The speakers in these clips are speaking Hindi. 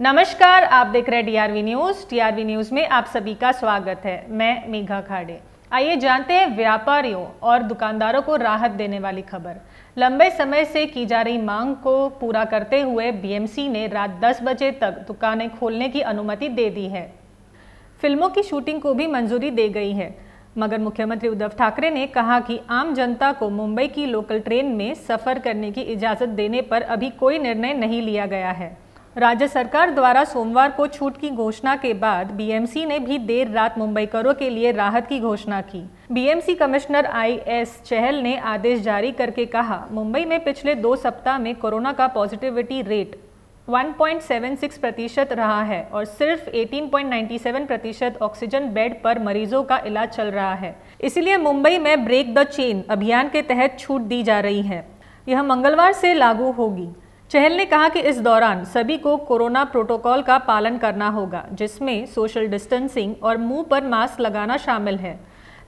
नमस्कार आप देख रहे हैं डीआरवी न्यूज टीआरवी न्यूज में आप सभी का स्वागत है मैं मेघा खाड़े आइए जानते हैं व्यापारियों और दुकानदारों को राहत देने वाली खबर लंबे समय से की जा रही मांग को पूरा करते हुए बीएमसी ने रात 10 बजे तक दुकानें खोलने की अनुमति दे दी है फिल्मों की शूटिंग को भी मंजूरी दे गई है मगर मुख्यमंत्री उद्धव ठाकरे ने कहा कि आम जनता को मुंबई की लोकल ट्रेन में सफ़र करने की इजाज़त देने पर अभी कोई निर्णय नहीं लिया गया है राज्य सरकार द्वारा सोमवार को छूट की घोषणा के बाद बीएमसी ने भी देर रात मुंबई करो के लिए राहत की घोषणा की BMC commissioner I S Chahal ने आदेश जारी करके कहा मुंबई में पिछले दो सप्ताह में कोरोना का पॉजिटिविटी रेट 1.76 प्रतिशत रहा है और सिर्फ 18.97 प्रतिशत ऑक्सीजन बेड पर मरीजों का इलाज चल रहा है इसलिए मुंबई में ब्रेक द चेन अभियान के तहत छूट दी जा रही है यह मंगलवार से लागू होगी चहल ने कहा कि इस दौरान सभी को कोरोना प्रोटोकॉल का पालन करना होगा जिसमें सोशल डिस्टेंसिंग और मुंह पर मास्क लगाना शामिल है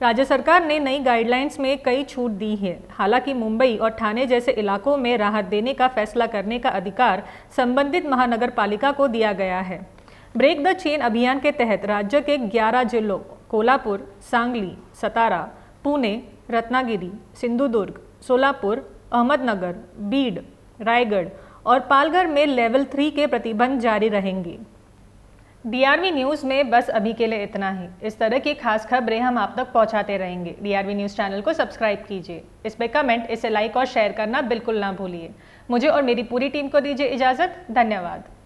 राज्य सरकार ने नई गाइडलाइंस में कई छूट दी है हालांकि मुंबई और ठाणे जैसे इलाकों में राहत देने का फैसला करने का अधिकार संबंधित महानगर पालिका को दिया गया है ब्रेक द चेन अभियान के तहत राज्य के 11 जिलों कोल्हापुर सांगली सतारा पुणे रत्नागिरी सिंधुदुर्ग सोलापुर अहमदनगर बीड रायगढ़ और पालघर में लेवल थ्री के प्रतिबंध जारी रहेंगे डीआरवी न्यूज़ में बस अभी के लिए इतना ही इस तरह की खास खबरें हम आप तक पहुंचाते रहेंगे डीआरवी न्यूज़ चैनल को सब्सक्राइब कीजिए इस पर कमेंट इसे लाइक और शेयर करना बिल्कुल ना भूलिए मुझे और मेरी पूरी टीम को दीजिए इजाज़त धन्यवाद